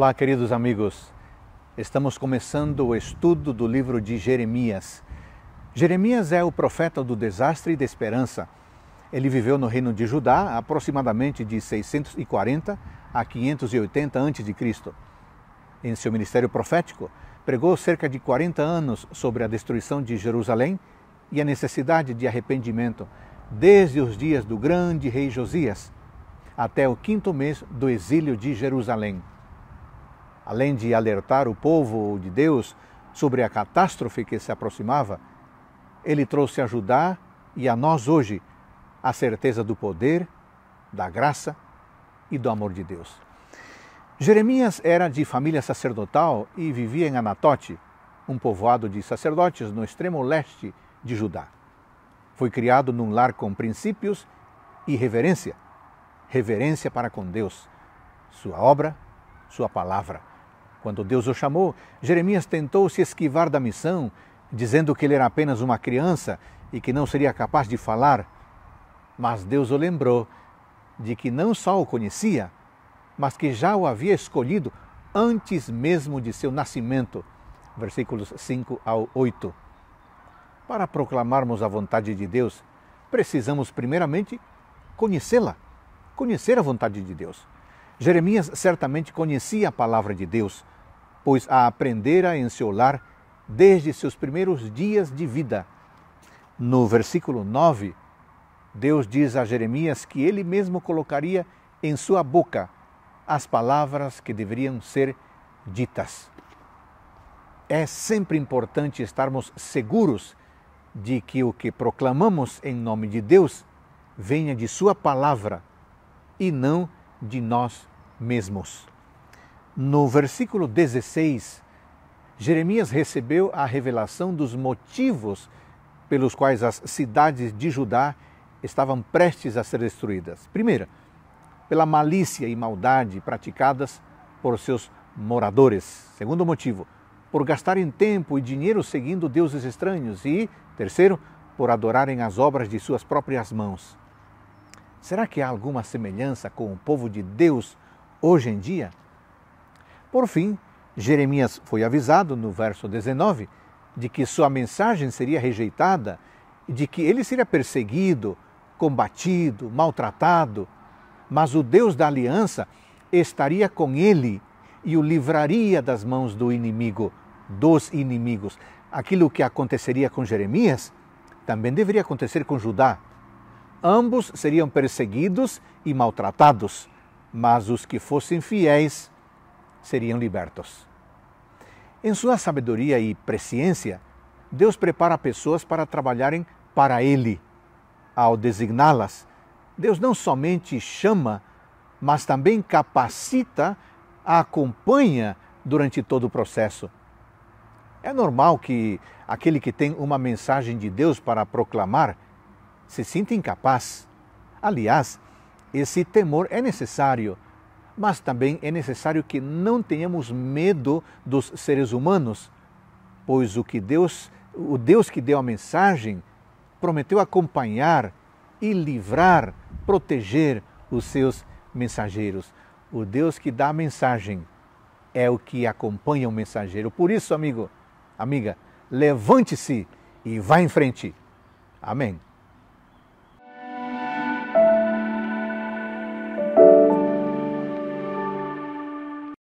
Olá, queridos amigos. Estamos começando o estudo do livro de Jeremias. Jeremias é o profeta do desastre e da esperança. Ele viveu no reino de Judá aproximadamente de 640 a 580 a.C. Em seu ministério profético, pregou cerca de 40 anos sobre a destruição de Jerusalém e a necessidade de arrependimento, desde os dias do grande rei Josias até o quinto mês do exílio de Jerusalém além de alertar o povo de Deus sobre a catástrofe que se aproximava, ele trouxe a Judá e a nós hoje a certeza do poder, da graça e do amor de Deus. Jeremias era de família sacerdotal e vivia em Anatote, um povoado de sacerdotes no extremo leste de Judá. Foi criado num lar com princípios e reverência reverência para com Deus, sua obra, sua palavra. Quando Deus o chamou, Jeremias tentou se esquivar da missão, dizendo que ele era apenas uma criança e que não seria capaz de falar. Mas Deus o lembrou de que não só o conhecia, mas que já o havia escolhido antes mesmo de seu nascimento. Versículos 5 ao 8. Para proclamarmos a vontade de Deus, precisamos primeiramente conhecê-la, conhecer a vontade de Deus. Jeremias certamente conhecia a palavra de Deus, pois a aprendera em seu lar desde seus primeiros dias de vida. No versículo 9, Deus diz a Jeremias que ele mesmo colocaria em sua boca as palavras que deveriam ser ditas. É sempre importante estarmos seguros de que o que proclamamos em nome de Deus venha de Sua palavra e não de nós mesmos. No versículo 16, Jeremias recebeu a revelação dos motivos pelos quais as cidades de Judá estavam prestes a ser destruídas. Primeira, pela malícia e maldade praticadas por seus moradores. Segundo motivo, por gastarem tempo e dinheiro seguindo deuses estranhos. E, terceiro, por adorarem as obras de suas próprias mãos. Será que há alguma semelhança com o povo de Deus hoje em dia. Por fim, Jeremias foi avisado no verso 19 de que sua mensagem seria rejeitada, de que ele seria perseguido, combatido, maltratado, mas o Deus da aliança estaria com ele e o livraria das mãos do inimigo, dos inimigos. Aquilo que aconteceria com Jeremias também deveria acontecer com Judá. Ambos seriam perseguidos e maltratados mas os que fossem fiéis seriam libertos. Em sua sabedoria e presciência, Deus prepara pessoas para trabalharem para Ele. Ao designá-las, Deus não somente chama, mas também capacita, a acompanha durante todo o processo. É normal que aquele que tem uma mensagem de Deus para proclamar se sinta incapaz. Aliás, esse temor é necessário, mas também é necessário que não tenhamos medo dos seres humanos, pois o que Deus, o Deus que deu a mensagem, prometeu acompanhar e livrar, proteger os seus mensageiros. O Deus que dá a mensagem é o que acompanha o mensageiro. Por isso, amigo, amiga, levante-se e vá em frente. Amém.